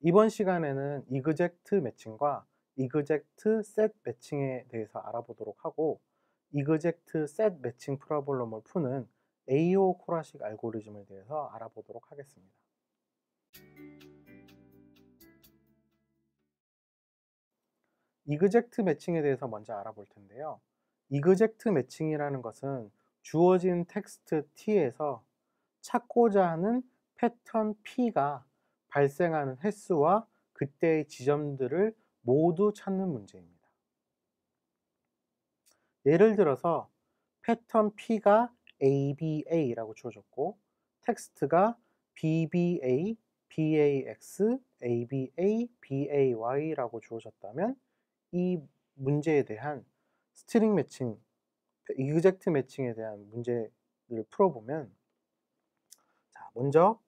이번 시간에는 이그젝트 매칭과 이그젝트 셋 매칭에 대해서 알아보도록 하고 이그젝트 셋 매칭 프로블럼을 푸는 AO 코라식 알고리즘에 대해서 알아보도록 하겠습니다. 이그젝트 매칭에 대해서 먼저 알아볼 텐데요. 이그젝트 매칭이라는 것은 주어진 텍스트 T에서 찾고자 하는 패턴 P가 발생하는 횟수와 그때의 지점들을 모두 찾는 문제입니다. 예를 들어서 패턴 P가 ABA라고 주어졌고 텍스트가 BBA, BAX, ABA, BAY라고 주어졌다면 이 문제에 대한 스트링 매칭, 이그젝트 매칭에 대한 문제를 풀어보면 자, 먼저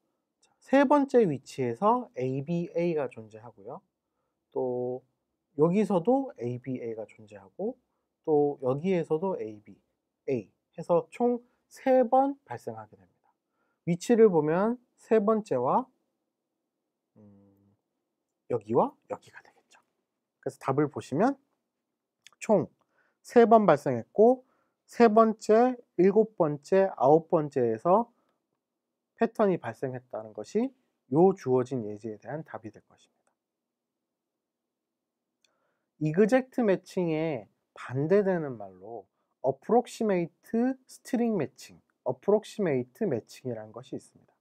세 번째 위치에서 ABA가 존재하고요. 또 여기서도 ABA가 존재하고 또 여기에서도 ABA 해서 총 세 번 발생하게 됩니다. 위치를 보면 세 번째와 음, 여기와 여기가 되겠죠. 그래서 답을 보시면 총 세 번 발생했고 세 번째, 일곱 번째, 아홉 번째에서 패턴이 발생했다는 것이 이 주어진 예제에 대한 답이 될 것입니다. 이그젝트 매칭에 반대되는 말로 어프록시메이트 스트링 매칭, 어프록시메이트 매칭이라는 것이 있습니다.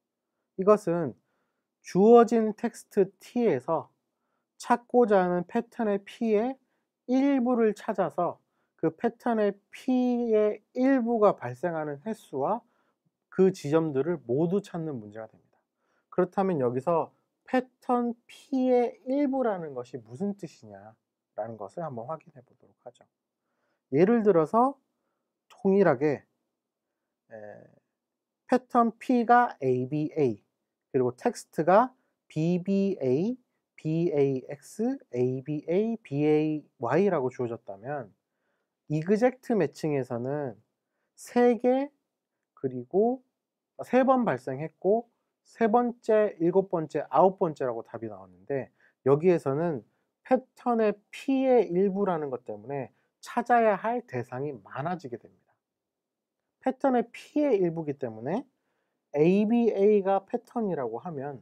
이것은 주어진 텍스트 T에서 찾고자 하는 패턴의 P의 일부를 찾아서 그 패턴의 P의 일부가 발생하는 횟수와 그 지점들을 모두 찾는 문제가 됩니다. 그렇다면 여기서 패턴 P의 일부라는 것이 무슨 뜻이냐라는 것을 한번 확인해 보도록 하죠. 예를 들어서 통일하게 패턴 P가 ABA 그리고 텍스트가 BBA, BAX, ABA, BAY라고 주어졌다면 이그젝트 매칭에서는 3개 그리고 세 번 발생했고 세 번째, 일곱 번째, 아홉 번째라고 답이 나왔는데 여기에서는 패턴의 P의 일부라는 것 때문에 찾아야 할 대상이 많아지게 됩니다. 패턴의 P의 일부기 때문에 ABA가 패턴이라고 하면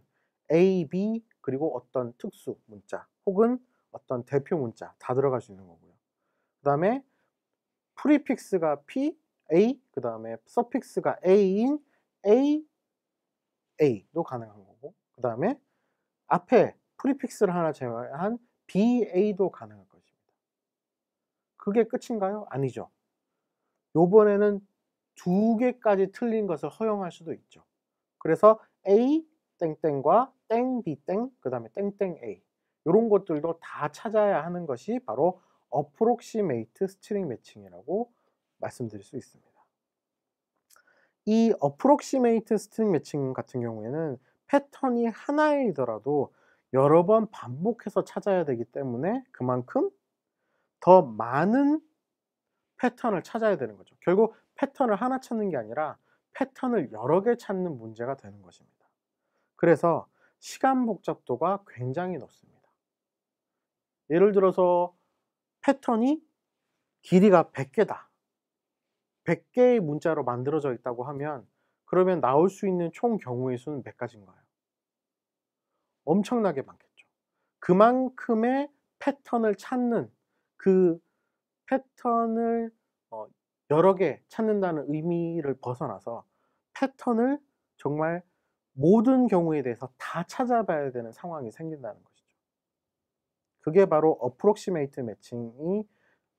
AB 그리고 어떤 특수 문자 혹은 어떤 대표 문자 다 들어갈 수 있는 거고요. 그 다음에 프리픽스가 P, a 그 다음에 서픽스가 a인 a a도 가능한 거고 그 다음에 앞에 프리픽스를 하나 제외한 ba도 가능할 것입니다. 그게 끝인가요? 아니죠. 요번에는 두 개까지 틀린 것을 허용할 수도 있죠. 그래서 a 땡땡과 땡 b 땡그 다음에 땡땡 a 이런 것들도 다 찾아야 하는 것이 바로 어프록시메이트 스트링 매칭이라고 말씀드릴 수 있습니다. 이 어프록시메이트 스트링 매칭 같은 경우에는 패턴이 하나이더라도 여러 번 반복해서 찾아야 되기 때문에 그만큼 더 많은 패턴을 찾아야 되는 거죠. 결국 패턴을 하나 찾는 게 아니라 패턴을 여러 개 찾는 문제가 되는 것입니다. 그래서 시간 복잡도가 굉장히 높습니다. 예를 들어서 패턴이 길이가 100개다. 100개의 문자로 만들어져 있다고 하면 그러면 나올 수 있는 총 경우의 수는 몇 가지인가요? 엄청나게 많겠죠. 그만큼의 패턴을 찾는 그 패턴을 어, 여러 개 찾는다는 의미를 벗어나서 패턴을 정말 모든 경우에 대해서 다 찾아봐야 되는 상황이 생긴다는 것이죠. 그게 바로 어프록시메이트 매칭이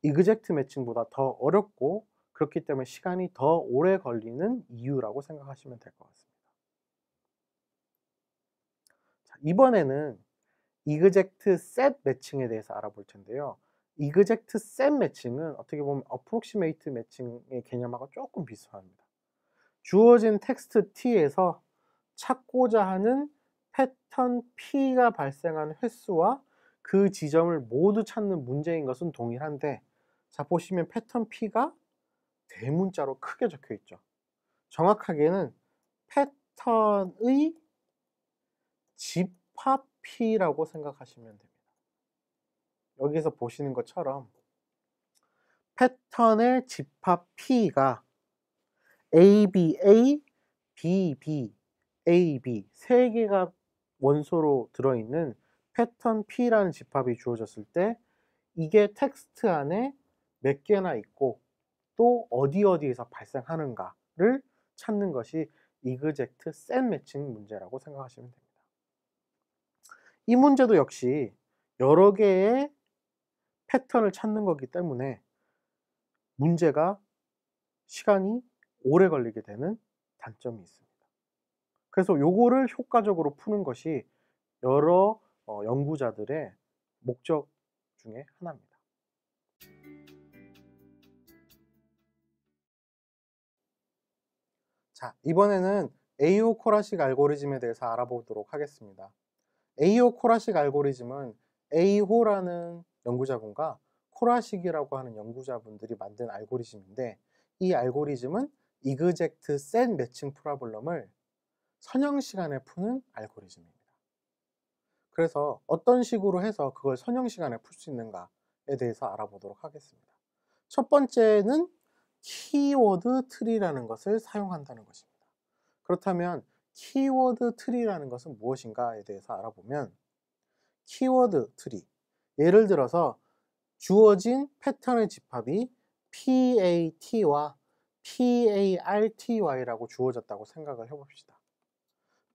이그젝트 매칭보다 더 어렵고 그렇기 때문에 시간이 더 오래 걸리는 이유라고 생각하시면 될 것 같습니다. 자, 이번에는 이그젝트 셋 매칭에 대해서 알아볼 텐데요. 이그젝트 셋 매칭은 어떻게 보면 어프록시메이트 매칭의 개념하고 조금 비슷합니다. 주어진 텍스트 T에서 찾고자 하는 패턴 P가 발생한 횟수와 그 지점을 모두 찾는 문제인 것은 동일한데 자 보시면 패턴 P가 대문자로 크게 적혀 있죠. 정확하게는 패턴의 집합피라고 생각하시면 됩니다. 여기서 보시는 것처럼 패턴의 집합피가 ABA, BB, AB 세 개가 원소로 들어있는 패턴 P라는 집합이 주어졌을 때 이게 텍스트 안에 몇 개나 있고 또 어디 어디에서 발생하는가를 찾는 것이 이그젝트 셋 매칭 문제라고 생각하시면 됩니다. 이 문제도 역시 여러 개의 패턴을 찾는 거기 때문에 문제가 시간이 오래 걸리게 되는 단점이 있습니다. 그래서 요거를 효과적으로 푸는 것이 여러 어, 연구자들의 목적 중에 하나입니다. 자, 이번에는 AO 코라식 알고리즘에 대해서 알아보도록 하겠습니다. AO 코라식 알고리즘은 에이호라는 연구자분과 코라식이라고 하는 연구자분들이 만든 알고리즘인데 이 알고리즘은 이그젝트 센 매칭 프라블럼을 선형 시간에 푸는 알고리즘입니다. 그래서 어떤 식으로 해서 그걸 선형 시간에 풀 수 있는가에 대해서 알아보도록 하겠습니다. 첫 번째는 키워드 트리라는 것을 사용한다는 것입니다. 그렇다면 키워드 트리라는 것은 무엇인가에 대해서 알아보면 키워드 트리 예를 들어서 주어진 패턴의 집합이 PAT와 PARTY라고 주어졌다고 생각을 해봅시다.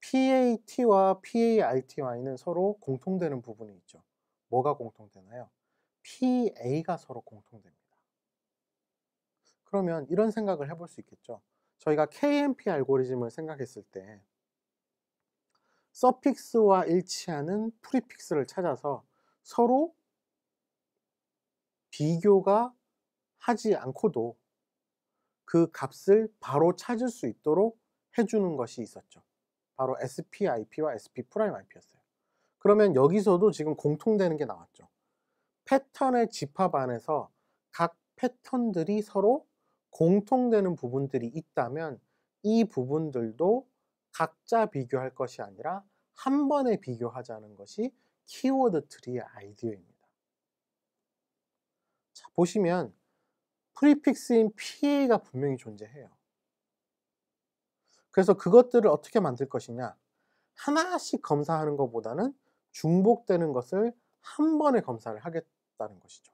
PAT와 PARTY는 서로 공통되는 부분이 있죠. 뭐가 공통되나요? PA가 서로 공통됩니다. 그러면 이런 생각을 해볼 수 있겠죠. 저희가 KMP 알고리즘을 생각했을 때 서픽스와 일치하는 프리픽스를 찾아서 서로 비교가 하지 않고도 그 값을 바로 찾을 수 있도록 해주는 것이 있었죠. 바로 SPIP와 SP'IP였어요. 그러면 여기서도 지금 공통되는 게 나왔죠. 패턴의 집합 안에서 각 패턴들이 서로 공통되는 부분들이 있다면 이 부분들도 각자 비교할 것이 아니라 한 번에 비교하자는 것이 키워드 트리의 아이디어입니다. 자, 보시면 프리픽스인 PA가 분명히 존재해요. 그래서 그것들을 어떻게 만들 것이냐? 하나씩 검사하는 것보다는 중복되는 것을 한 번에 검사를 하겠다는 것이죠.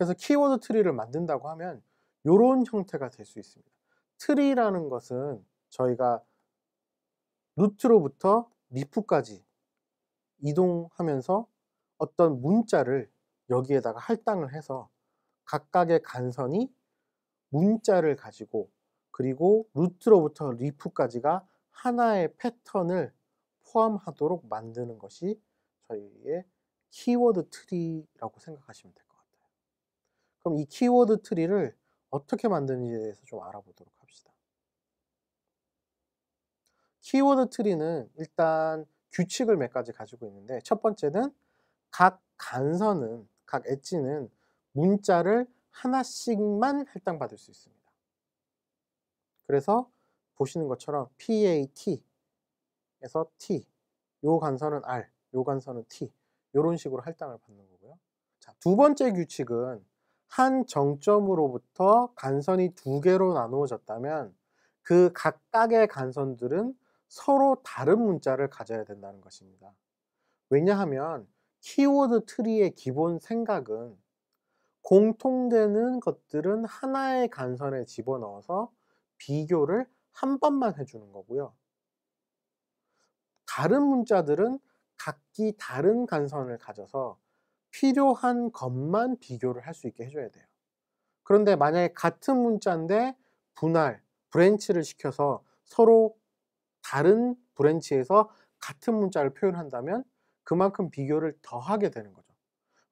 그래서 키워드 트리를 만든다고 하면 이런 형태가 될 수 있습니다. 트리라는 것은 저희가 루트로부터 리프까지 이동하면서 어떤 문자를 여기에다가 할당을 해서 각각의 간선이 문자를 가지고 그리고 루트로부터 리프까지가 하나의 패턴을 포함하도록 만드는 것이 저희의 키워드 트리라고 생각하시면 될것같 그럼 이 키워드 트리를 어떻게 만드는지에 대해서 좀 알아보도록 합시다. 키워드 트리는 일단 규칙을 몇 가지 가지고 있는데 첫 번째는 각 간선은 각 엣지는 문자를 하나씩만 할당받을 수 있습니다. 그래서 보시는 것처럼 PAT에서 T 요 간선은 R, 요 간선은 T 이런 식으로 할당을 받는 거고요. 자, 두 번째 규칙은 한 정점으로부터 간선이 두 개로 나누어졌다면 그 각각의 간선들은 서로 다른 문자를 가져야 된다는 것입니다. 왜냐하면 키워드 트리의 기본 생각은 공통되는 것들은 하나의 간선에 집어넣어서 비교를 한 번만 해주는 거고요. 다른 문자들은 각기 다른 간선을 가져서 필요한 것만 비교를 할 수 있게 해줘야 돼요. 그런데 만약에 같은 문자인데 분할, 브랜치를 시켜서 서로 다른 브랜치에서 같은 문자를 표현한다면 그만큼 비교를 더 하게 되는 거죠.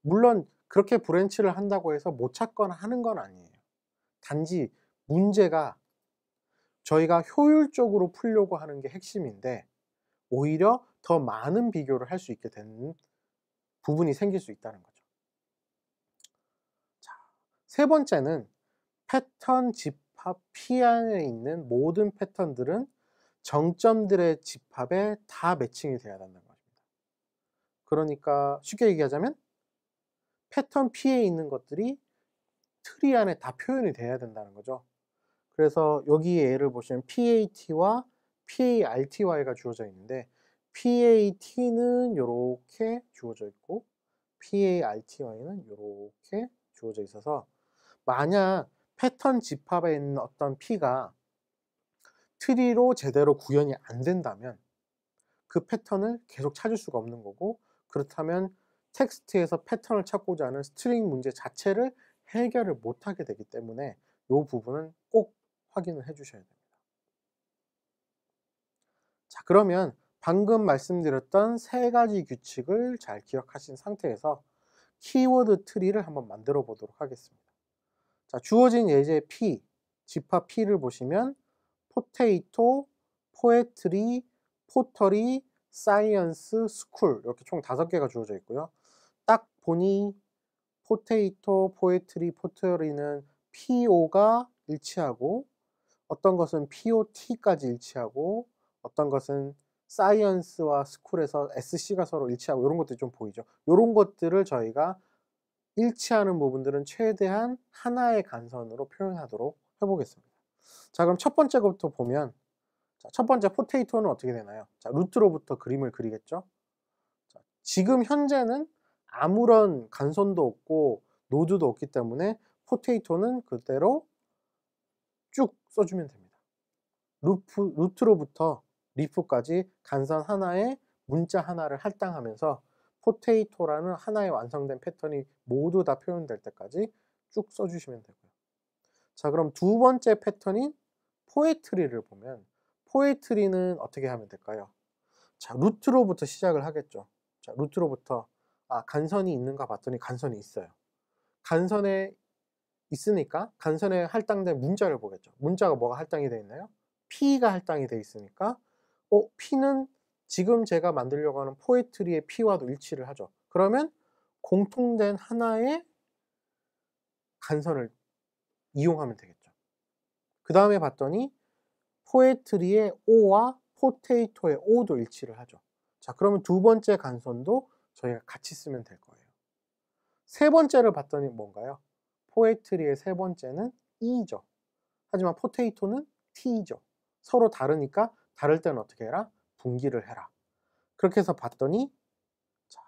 물론 그렇게 브랜치를 한다고 해서 못 찾거나 하는 건 아니에요. 단지 문제가 저희가 효율적으로 풀려고 하는 게 핵심인데 오히려 더 많은 비교를 할 수 있게 되는 부분이 생길 수 있다는 거죠. 자, 세 번째는 패턴 집합 P 안에 있는 모든 패턴들은 정점들의 집합에 다 매칭이 돼야 된다는 것입니다. 그러니까 쉽게 얘기하자면 패턴 P에 있는 것들이 트리 안에 다 표현이 돼야 된다는 거죠. 그래서 여기 예를 보시면 PAT와 PARTY가 주어져 있는데 PAT는 이렇게 주어져 있고 PARTY는 이렇게 주어져 있어서 만약 패턴 집합에 있는 어떤 P가 트리로 제대로 구현이 안 된다면 그 패턴을 계속 찾을 수가 없는 거고 그렇다면 텍스트에서 패턴을 찾고자 하는 스트링 문제 자체를 해결을 못하게 되기 때문에 이 부분은 꼭 확인을 해주셔야 됩니다. 자 그러면 방금 말씀드렸던 세 가지 규칙을 잘 기억하신 상태에서 키워드 트리를 한번 만들어 보도록 하겠습니다. 자, 주어진 예제 P, 집합 P를 보시면 포테이토, 포에트리, 포터리, 사이언스, 스쿨 이렇게 총 다섯 개가 주어져 있고요. 딱 보니 포테이토, 포에트리, 포터리는 PO가 일치하고 어떤 것은 POT까지 일치하고 어떤 것은 사이언스와 스쿨에서 SC가 서로 일치하고 이런 것들이 좀 보이죠. 이런 것들을 저희가 일치하는 부분들은 최대한 하나의 간선으로 표현하도록 해보겠습니다. 자 그럼 첫 번째 것부터 보면 자, 첫 번째 포테이토는 어떻게 되나요? 자, 루트로부터 그림을 그리겠죠? 자, 지금 현재는 아무런 간선도 없고 노드도 없기 때문에 포테이토는 그대로 쭉 써주면 됩니다. 루프, 루트로부터 리프까지 간선 하나에 문자 하나를 할당하면서 포테이토라는 하나의 완성된 패턴이 모두 다 표현될 때까지 쭉 써주시면 되고요. 자 그럼 두 번째 패턴인 포에트리를 보면 포에트리는 어떻게 하면 될까요? 자 루트로부터 시작을 하겠죠. 자 루트로부터 아 간선이 있는가 봤더니 간선이 있어요. 간선에 있으니까 간선에 할당된 문자를 보겠죠. 문자가 뭐가 할당이 되어 있나요? P가 할당이 되어 있으니까 어, P는 지금 제가 만들려고 하는 포에트리의 P와도 일치를 하죠. 그러면 공통된 하나의 간선을 이용하면 되겠죠. 그 다음에 봤더니 포에트리의 O와 포테이토의 O도 일치를 하죠. 자, 그러면 두 번째 간선도 저희가 같이 쓰면 될 거예요. 세 번째를 봤더니 뭔가요? 포에트리의 세 번째는 E죠. 하지만 포테이토는 T죠. 서로 다르니까 다를 때는 어떻게 해라? 분기를 해라. 그렇게 해서 봤더니 자,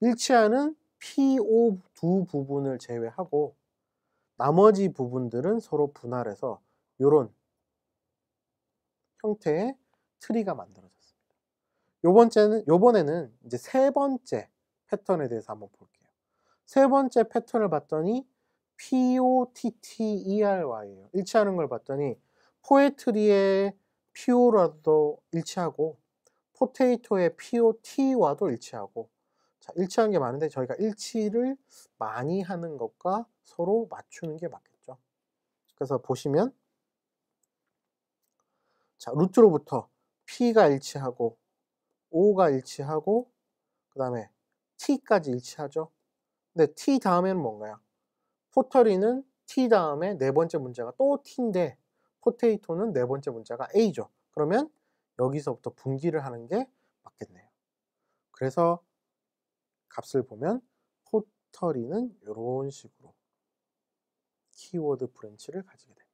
일치하는 PO 두 부분을 제외하고 나머지 부분들은 서로 분할해서 이런 형태의 트리가 만들어졌습니다. 요번째는 요번에는 이제 세 번째 패턴에 대해서 한번 볼게요. 세 번째 패턴을 봤더니 POTTERY예요. 일치하는 걸 봤더니 포에트리의 PO라도 일치하고 포테이토의 POT와도 일치하고 자, 일치한 게 많은데 저희가 일치를 많이 하는 것과 서로 맞추는 게 맞겠죠. 그래서 보시면 자, 루트로부터 P가 일치하고 O가 일치하고 그 다음에 T까지 일치하죠. 근데 T 다음에는 뭔가요? 포터리는 T 다음에 네 번째 문제가 또 T인데 포테이토는 네 번째 문자가 A죠. 그러면 여기서부터 분기를 하는 게 맞겠네요. 그래서 값을 보면 포터리는 이런 식으로 키워드 브랜치를 가지게 됩니다.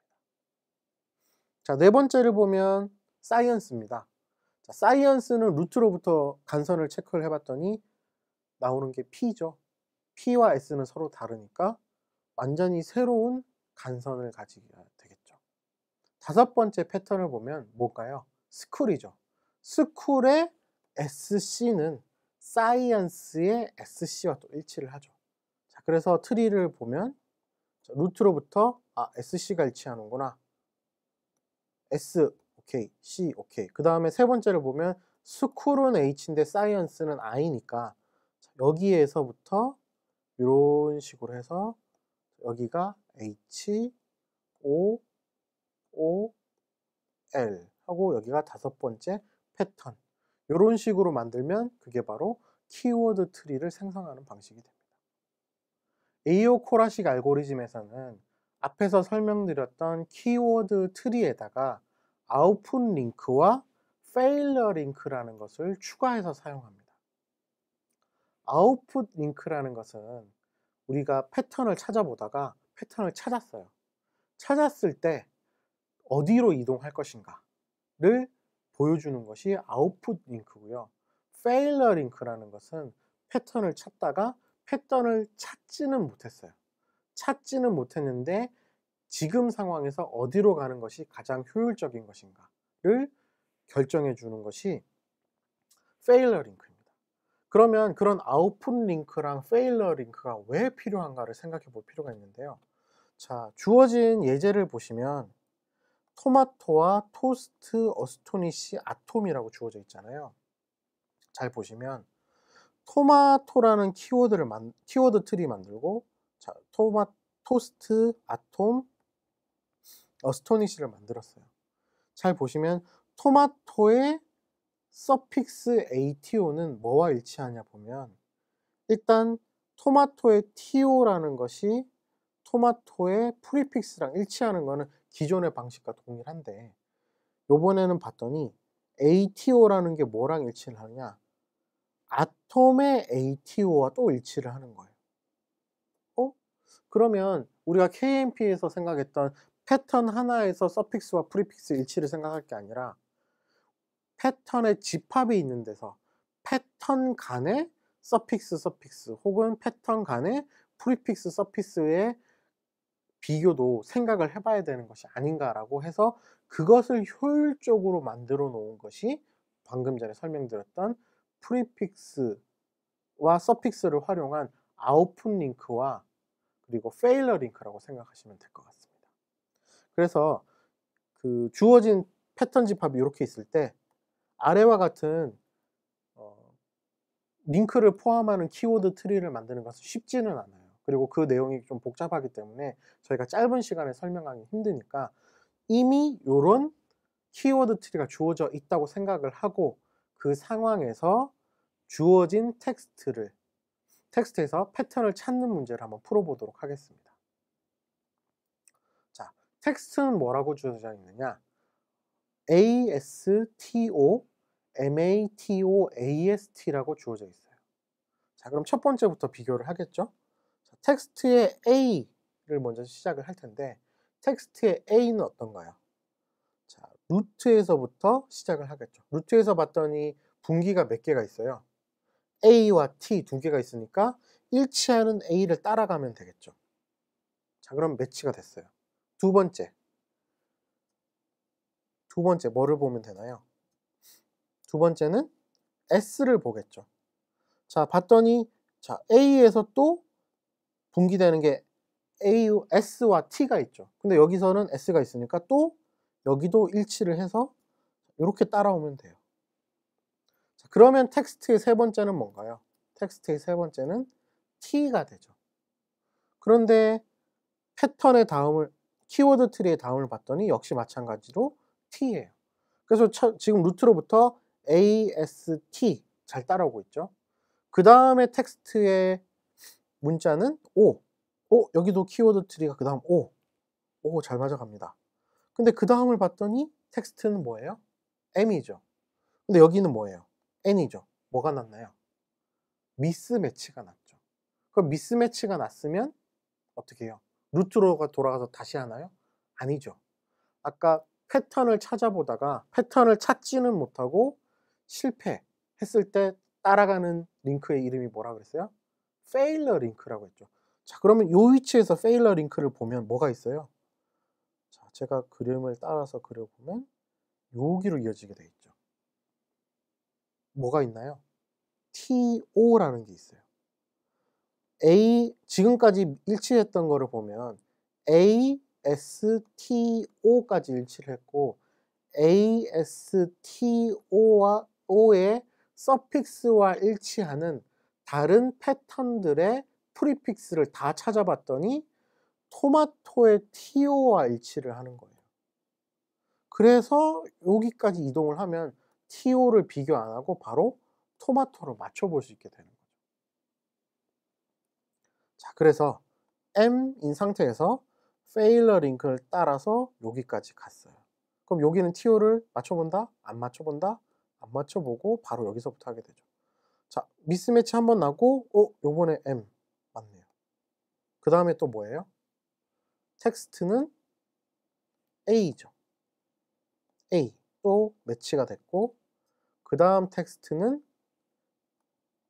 자, 네 번째를 보면 사이언스입니다. 자, 사이언스는 루트로부터 간선을 체크를 해봤더니 나오는 게 P죠. P와 S는 서로 다르니까 완전히 새로운 간선을 가지게 되겠죠. 다섯 번째 패턴을 보면 뭘까요? 스쿨이죠. 스쿨의 SC는 사이언스의 SC와 또 일치를 하죠. 자, 그래서 트리를 보면 자, 루트로부터 아, SC가 일치하는구나. S, 오케이, C, 오케이. 그 다음에 세 번째를 보면 스쿨은 H인데 사이언스는 I니까 자, 여기에서부터 이런 식으로 해서 여기가 H, O, OL 하고 여기가 다섯 번째 패턴 이런 식으로 만들면 그게 바로 키워드 트리를 생성하는 방식이 됩니다. AO 코라식 알고리즘에서는 앞에서 설명드렸던 키워드 트리에다가 아웃풋 링크와 페일러 링크라는 것을 추가해서 사용합니다. 아웃풋 링크라는 것은 우리가 패턴을 찾아보다가 패턴을 찾았어요. 찾았을 때 어디로 이동할 것인가를 보여주는 것이 아웃풋 링크고요. 페일러 링크라는 것은 패턴을 찾다가 패턴을 찾지는 못했어요. 찾지는 못했는데 지금 상황에서 어디로 가는 것이 가장 효율적인 것인가를 결정해 주는 것이 페일러 링크입니다. 그러면 그런 아웃풋 링크랑 페일러 링크가 왜 필요한가를 생각해 볼 필요가 있는데요. 자, 주어진 예제를 보시면 토마토와 토스트 어스토니시 아톰이라고 주어져 있잖아요. 잘 보시면 토마토라는 키워드를 만, 키워드 트리 만들고 자, 토마 토스트 아톰 어스토니시를 만들었어요. 잘 보시면 토마토의 서픽스 ATO는 뭐와 일치하냐 보면 일단 토마토의 TO라는 것이 토마토의 프리픽스랑 일치하는 거는 기존의 방식과 동일한데 요번에는 봤더니 ATO라는 게 뭐랑 일치를 하느냐 아톰의 ATO와 또 일치를 하는 거예요. 어? 그러면 우리가 KMP에서 생각했던 패턴 하나에서 서픽스와 프리픽스 일치를 생각할 게 아니라 패턴의 집합이 있는 데서 패턴 간의 서픽스 서픽스 혹은 패턴 간의 프리픽스 서픽스의 비교도 생각을 해봐야 되는 것이 아닌가라고 해서 그것을 효율적으로 만들어 놓은 것이 방금 전에 설명드렸던 프리픽스와 서픽스를 활용한 아웃풋 링크와 그리고 페일러 링크라고 생각하시면 될 것 같습니다. 그래서 그 주어진 패턴 집합이 이렇게 있을 때 아래와 같은 어, 링크를 포함하는 키워드 트리를 만드는 것은 쉽지는 않아요. 그리고 그 내용이 좀 복잡하기 때문에 저희가 짧은 시간에 설명하기 힘드니까 이미 이런 키워드 트리가 주어져 있다고 생각을 하고 그 상황에서 주어진 텍스트를 텍스트에서 패턴을 찾는 문제를 한번 풀어보도록 하겠습니다. 자, 텍스트는 뭐라고 주어져 있느냐? ASTO, MATO, AST라고 주어져 있어요. 자, 그럼 첫 번째부터 비교를 하겠죠? 텍스트의 A를 먼저 시작을 할 텐데 텍스트의 A는 어떤가요? 자, 루트에서부터 시작을 하겠죠. 루트에서 봤더니 분기가 몇 개가 있어요? A와 T 두 개가 있으니까 일치하는 A를 따라가면 되겠죠. 자, 그럼 매치가 됐어요. 두 번째. 두 번째 뭐를 보면 되나요? 두 번째는 S를 보겠죠. 자, 봤더니 자, A에서 또 분기되는 게 A, S와 T가 있죠. 근데 여기서는 S가 있으니까 또 여기도 일치를 해서 이렇게 따라오면 돼요. 자, 그러면 텍스트의 세 번째는 뭔가요? 텍스트의 세 번째는 T가 되죠. 그런데 패턴의 다음을 키워드 트리의 다음을 봤더니 역시 마찬가지로 T예요. 그래서 처, 지금 루트로부터 AST 잘 따라오고 있죠. 그 다음에 텍스트의 문자는 오. O 여기도 키워드 트리가 그 다음 오. 오, 잘 맞아갑니다. 근데 그 다음을 봤더니 텍스트는 뭐예요? M이죠. 근데 여기는 뭐예요? N이죠. 뭐가 났나요? 미스매치가 났죠. 그럼 미스매치가 났으면 어떻게 해요? 루트로 가 돌아가서 다시 하나요? 아니죠. 아까 패턴을 찾아보다가 패턴을 찾지는 못하고 실패했을 때 따라가는 링크의 이름이 뭐라 그랬어요? 페 a 러 링크라고 했죠. 자, 그러면 이 위치에서 페 a 러 링크를 보면 뭐가 있어요? 자, 제가 그림을 따라서 그려보면 여기로 이어지게 돼 있죠. 뭐가 있나요? TO라는 게 있어요. A 지금까지 일치했던 거를 보면 A S T O까지 일치를 했고 A S T O와 O의 서픽스와 일치하는 다른 패턴들의 프리픽스를 다 찾아봤더니 토마토의 TO와 일치를 하는 거예요. 그래서 여기까지 이동을 하면 TO를 비교 안 하고 바로 토마토로 맞춰볼 수 있게 되는 거죠. 자, 그래서 M인 상태에서 페일러 링크를 따라서 여기까지 갔어요. 그럼 여기는 TO를 맞춰본다? 안 맞춰본다? 안 맞춰보고 바로 여기서부터 하게 되죠. 자, 미스매치 한 번 나고, 어, 요번에 M. 맞네요. 그 다음에 또 뭐예요? 텍스트는 A죠. A. 또 매치가 됐고, 그 다음 텍스트는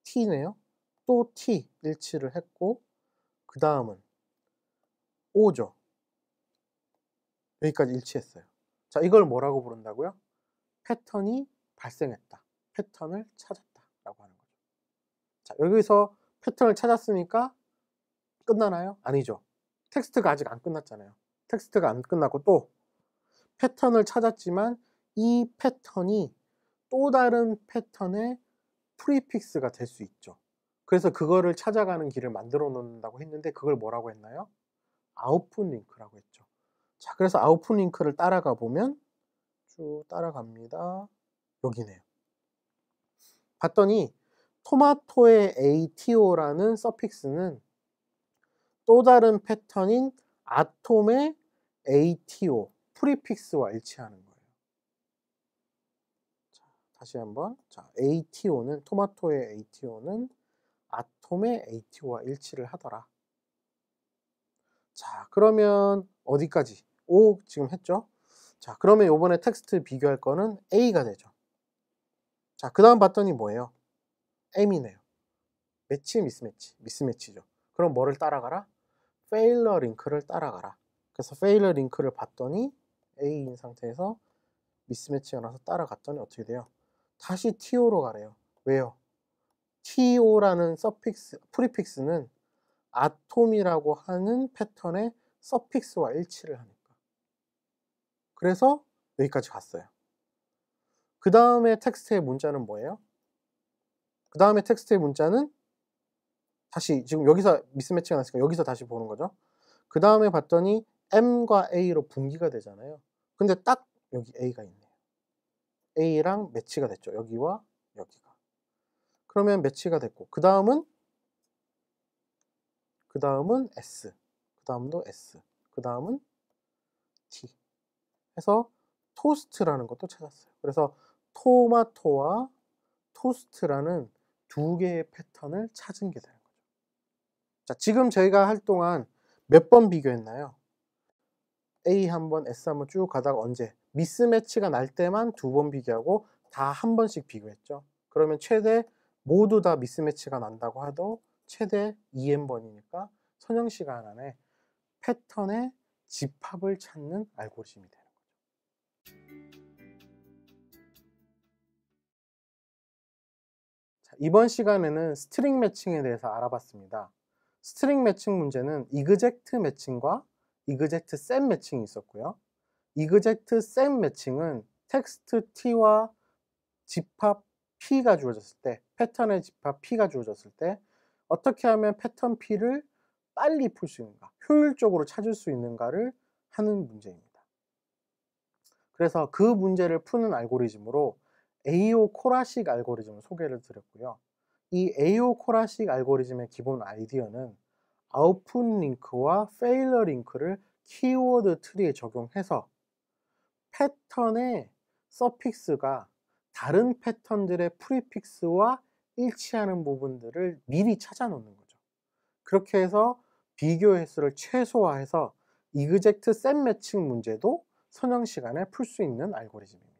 T네요. 또 T 일치를 했고, 그 다음은 O죠. 여기까지 일치했어요. 자, 이걸 뭐라고 부른다고요? 패턴이 발생했다. 패턴을 찾았다. 자, 여기서 패턴을 찾았으니까 끝나나요? 아니죠. 텍스트가 아직 안 끝났잖아요. 텍스트가 안 끝났고 또 패턴을 찾았지만 이 패턴이 또 다른 패턴의 프리픽스가 될 수 있죠. 그래서 그거를 찾아가는 길을 만들어 놓는다고 했는데 그걸 뭐라고 했나요? 아웃풋 링크라고 했죠. 자, 그래서 아웃풋 링크를 따라가 보면 쭉 따라갑니다. 여기네요. 봤더니 토마토의 ATO라는 서픽스는 또 다른 패턴인 아톰의 ATO, 프리픽스와 일치하는 거예요. 자, 다시 한번. 자, ATO는 토마토의 ATO는 아톰의 ATO와 일치를 하더라. 자, 그러면 어디까지? O 지금 했죠? 자, 그러면 요번에 텍스트 비교할 거는 A가 되죠. 자, 그 다음 봤더니 뭐예요? M이네요. 매치 미스매치 미스매치죠. 그럼 뭐를 따라가라? 페일러 링크를 따라가라. 그래서 페일러 링크를 봤더니 A인 상태에서 미스매치가 나서 따라갔더니 어떻게 돼요? 다시 TO로 가래요. 왜요? TO라는 서픽스, 프리픽스는 아톰이라고 하는 패턴의 서픽스와 일치를 하니까. 그래서 여기까지 갔어요. 그 다음에 텍스트의 문자는 뭐예요? 그 다음에 텍스트의 문자는 다시 지금 여기서 미스매치가 났으니까 여기서 다시 보는 거죠. 그 다음에 봤더니 M과 A로 분기가 되잖아요. 근데 딱 여기 A가 있네요. A랑 매치가 됐죠. 여기와 여기가. 그러면 매치가 됐고 그 다음은 그 다음은 S 그 다음도 S 그 다음은 T 해서 토스트라는 것도 찾았어요. 그래서 토마토와 토스트라는 두 개의 패턴을 찾은 게 되는 거죠. 자, 지금 저희가 할 동안 몇 번 비교했나요? A 한 번, S 한 번 쭉 가다가 언제? 미스매치가 날 때만 두 번 비교하고 다 한 번씩 비교했죠. 그러면 최대 모두 다 미스매치가 난다고 하도 최대 2n번이니까 선형 시간 안에 패턴의 집합을 찾는 알고리즘이 돼요. 이번 시간에는 스트링 매칭에 대해서 알아봤습니다. 스트링 매칭 문제는 이그젝트 매칭과 이그젝트 셈 매칭이 있었고요. 이그젝트 셈 매칭은 텍스트 t와 집합 p가 주어졌을 때 패턴의 집합 p가 주어졌을 때 어떻게 하면 패턴 p를 빨리 풀 수 있는가 효율적으로 찾을 수 있는가를 하는 문제입니다. 그래서 그 문제를 푸는 알고리즘으로 AO 코라식 알고리즘을 소개를 드렸고요. 이 AO 코라식 알고리즘의 기본 아이디어는 아웃풋 링크와 페일러 링크를 키워드 트리에 적용해서 패턴의 서픽스가 다른 패턴들의 프리픽스와 일치하는 부분들을 미리 찾아 놓는 거죠. 그렇게 해서 비교 횟수를 최소화해서 이그젝트 셋 매칭 문제도 선형 시간에 풀 수 있는 알고리즘입니다.